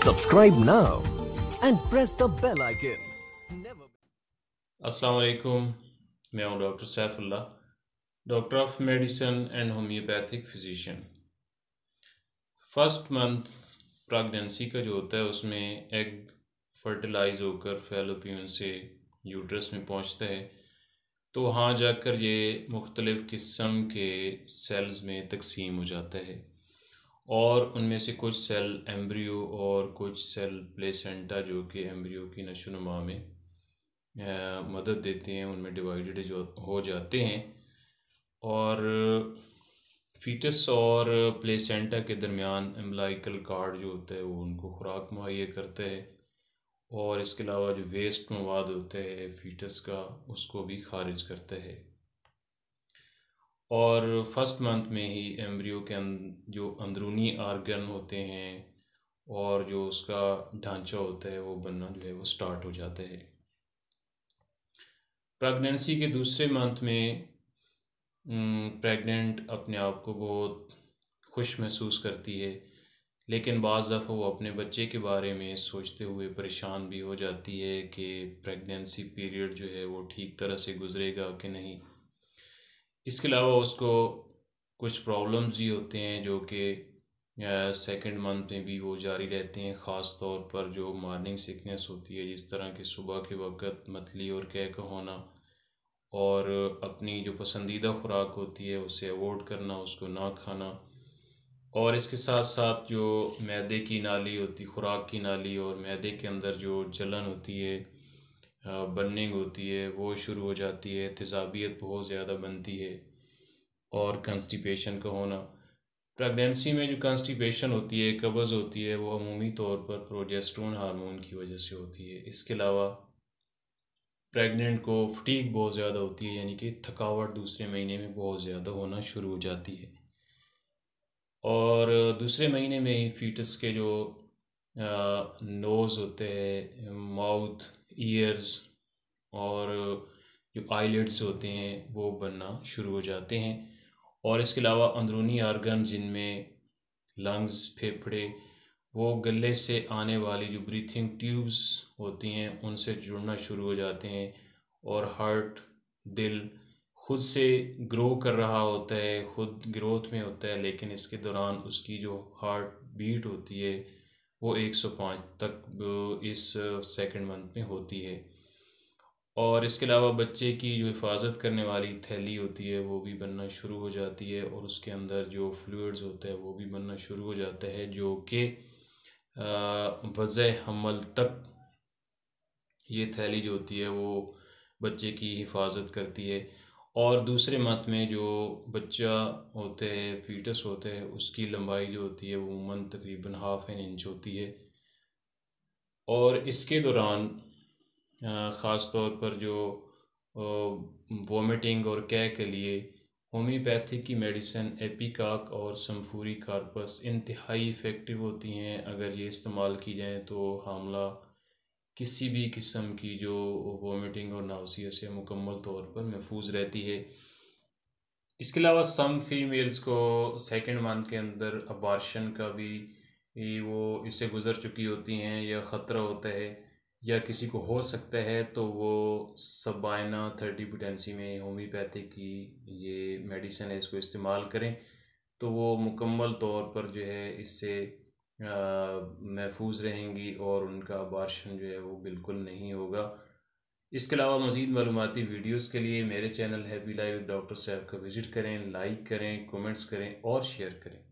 Subscribe now and press the bell icon. Never... Assalamualaikum. मैं हूं doctor Saifulla doctor of medicine and homoeopathic physician first month pregnancy का जो होता है उसमें एग फर्टिलाइज होकर फेलोपियन से यूट्रस में पहुंचता है तो वहाँ जाकर ये मुख्तलिफ़ किस्म के सेल्स में तकसीम हो जाता है और उनमें से कुछ सेल एम्ब्रियो और कुछ सेल प्लेसेंटा जो कि एम्ब्रियो की नशोनुमा में मदद देते हैं उनमें डिवाइडेड जो हो जाते हैं और फीटस और प्लेसेंटा के दरमियान एम्बलाइकल कार्ड जो होता है वो उनको खुराक मुहैया करता है और इसके अलावा जो वेस्ट मवाद होता है फीटस का उसको भी खारिज करता है और फर्स्ट मंथ में ही एम्ब्रियो के अं-, जो अंदरूनी आर्गन होते हैं और जो उसका ढांचा होता है वो बनना जो है वो स्टार्ट हो जाता है प्रेगनेंसी के दूसरे मंथ में प्रेग्नेंट अपने आप को बहुत खुश महसूस करती है लेकिन बाज़ दफ़ा वो अपने बच्चे के बारे में सोचते हुए परेशान भी हो जाती है कि प्रेगनेंसी पीरियड जो है वो ठीक तरह से गुजरेगा कि नहीं इसके अलावा उसको कुछ प्रॉब्लम्स भी होते हैं जो कि सेकंड मंथ में भी वो जारी रहते हैं ख़ास तौर पर जो मॉर्निंग सिकनेस होती है जिस तरह के सुबह के वक्त मतली और कह का होना और अपनी जो पसंदीदा खुराक होती है उसे अवॉइड करना उसको ना खाना और इसके साथ साथ जो मैदे की नाली होती खुराक की नाली और मैदे के अंदर जो जलन होती है बर्निंग होती है वो शुरू हो जाती है तेजाबियत बहुत ज़्यादा बनती है और कंस्टिपेशन का होना प्रेगनेंसी में जो कंस्टिपेशन होती है कब्ज़ होती है वो अमूमी तौर पर प्रोजेस्ट्रोन हार्मोन की वजह से होती है इसके अलावा प्रेग्नेंट को फटीक बहुत ज़्यादा होती है यानी कि थकावट दूसरे महीने में बहुत ज़्यादा होना शुरू हो जाती है और दूसरे महीने में ही फीटस के जो नोज़ होते हैं माउथ ईयर्स और uh, जो आईलेट्स होते हैं वो बनना शुरू हो जाते हैं और इसके अलावा अंदरूनी आर्गन जिनमें लंग्स फेफड़े वो गले से आने वाली जो ब्रीथिंग ट्यूब्स होती हैं उनसे जुड़ना शुरू हो जाते हैं और हार्ट दिल खुद से ग्रो कर रहा होता है खुद ग्रोथ में होता है लेकिन इसके दौरान उसकी जो हार्ट बीट होती है वो 105 तक इस सेकंड मंथ में होती है और इसके अलावा बच्चे की जो हिफाजत करने वाली थैली होती है वो भी बनना शुरू हो जाती है और उसके अंदर जो फ्लूड्स होता है वो भी बनना शुरू हो जाता है जो कि वज़ हमल तक ये थैली जो होती है वो बच्चे की हिफाजत करती है और दूसरे मत में जो बच्चा होते हैं फीटस होते हैं उसकी लंबाई जो होती है वो मन तकरीबन हाफ एन इंच होती है और इसके दौरान ख़ास तौर पर जो वोमिटिंग और कै के लिए होम्योपैथिक की मेडिसिन एपिकाक और सम्फूरी कार्पस इंतहाई इफ़ेक्टिव होती हैं अगर ये इस्तेमाल की जाएँ तो हामला किसी भी किस्म की जो वोमिटिंग और नाउसियस है मुकम्मल तौर पर महफूज रहती है इसके अलावा सम फीमेल्स को सेकेंड मंथ के अंदर अबारशन का भी वो इससे गुज़र चुकी होती हैं या ख़तरा होता है या किसी को हो सकता है तो वो सबाइना थर्टी पोटेंसी में होम्योपैथी की ये मेडिसिन है इसको इस्तेमाल करें तो वो मुकम्मल तौर पर जो है इससे महफूज रहेंगी और उनका अबारशन जो है वो बिल्कुल नहीं होगा इसके अलावा मज़ीद मालूमती वीडियोज़ के लिए मेरे चैनल हैप्पी लाइफ डॉक्टर साहब का विज़िट करें लाइक करें कमेंट्स करें और शेयर करें